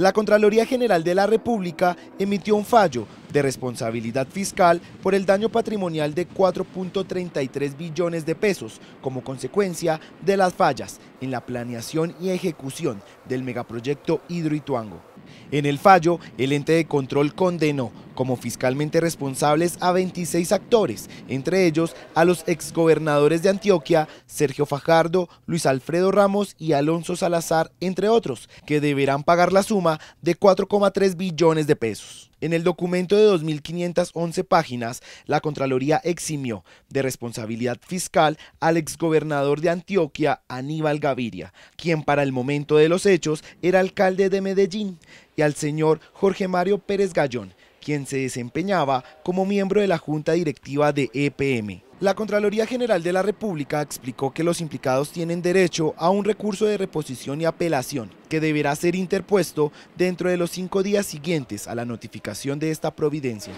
la Contraloría General de la República emitió un fallo de responsabilidad fiscal por el daño patrimonial de 4.33 billones de pesos como consecuencia de las fallas en la planeación y ejecución del megaproyecto Hidroituango. En el fallo, el ente de control condenó como fiscalmente responsables a 26 actores, entre ellos a los exgobernadores de Antioquia, Sergio Fajardo, Luis Alfredo Ramos y Alonso Salazar, entre otros, que deberán pagar la suma de 4,3 billones de pesos. En el documento de 2.511 páginas, la Contraloría eximió de responsabilidad fiscal al exgobernador de Antioquia, Aníbal Gaviria, quien para el momento de los hechos era alcalde de Medellín, y al señor Jorge Mario Pérez Gallón, quien se desempeñaba como miembro de la Junta Directiva de EPM. La Contraloría General de la República explicó que los implicados tienen derecho a un recurso de reposición y apelación que deberá ser interpuesto dentro de los cinco días siguientes a la notificación de esta providencia.